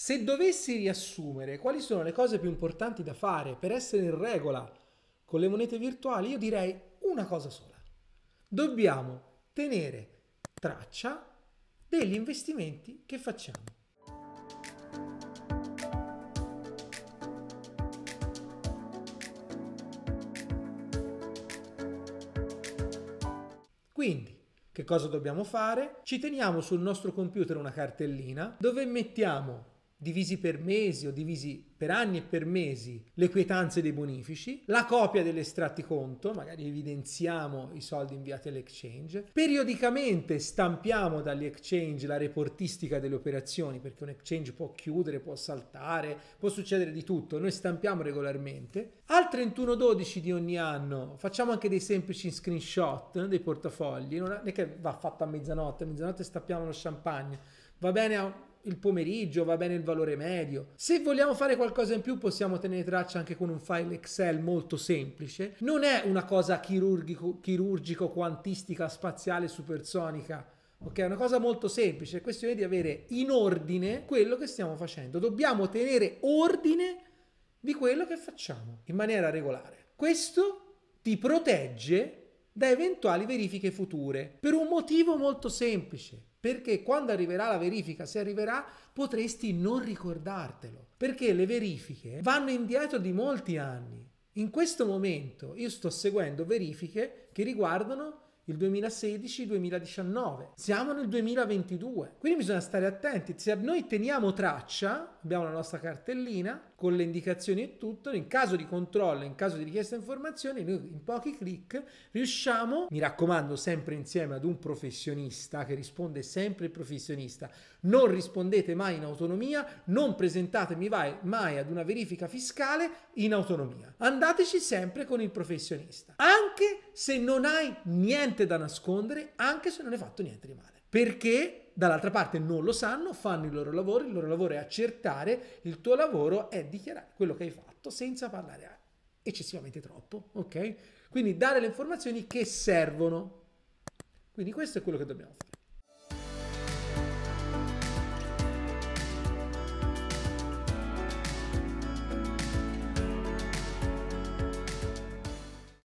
Se dovessi riassumere quali sono le cose più importanti da fare per essere in regola con le monete virtuali, io direi una cosa sola. Dobbiamo tenere traccia degli investimenti che facciamo. Quindi, che cosa dobbiamo fare? Ci teniamo sul nostro computer una cartellina dove mettiamo divisi per mesi o divisi per anni e per mesi le quietanze dei bonifici, la copia degli estratti conto, magari evidenziamo i soldi inviati all'exchange, periodicamente stampiamo dagli exchange la reportistica delle operazioni, perché un exchange può chiudere, può saltare, può succedere di tutto, noi stampiamo regolarmente. Al 31-12 di ogni anno facciamo anche dei semplici screenshot dei portafogli, non è che va fatto a mezzanotte, a mezzanotte stappiamo lo champagne, va bene a il pomeriggio, va bene il valore medio. Se vogliamo fare qualcosa in più possiamo tenere traccia anche con un file Excel molto semplice. Non è una cosa chirurgico, chirurgico quantistica, spaziale, supersonica. Ok, è una cosa molto semplice, è questione di avere in ordine quello che stiamo facendo. Dobbiamo tenere ordine di quello che facciamo in maniera regolare. Questo ti protegge da eventuali verifiche future, per un motivo molto semplice, perché quando arriverà la verifica, se arriverà, potresti non ricordartelo, perché le verifiche vanno indietro di molti anni. In questo momento io sto seguendo verifiche che riguardano il 2016, 2019. Siamo nel 2022, quindi bisogna stare attenti. Se noi teniamo traccia, abbiamo la nostra cartellina con le indicazioni e tutto, in caso di controllo, in caso di richiesta di informazioni, noi in pochi clic riusciamo, mi raccomando, sempre insieme ad un professionista che risponde sempre il professionista. Non rispondete mai in autonomia, non presentatemi mai ad una verifica fiscale in autonomia. Andateci sempre con il professionista. Anche se non hai niente da nascondere, anche se non hai fatto niente di male. Perché dall'altra parte non lo sanno, fanno il loro lavoro, il loro lavoro è accertare, il tuo lavoro è dichiarare quello che hai fatto senza parlare eccessivamente troppo, ok? Quindi dare le informazioni che servono. Quindi questo è quello che dobbiamo fare.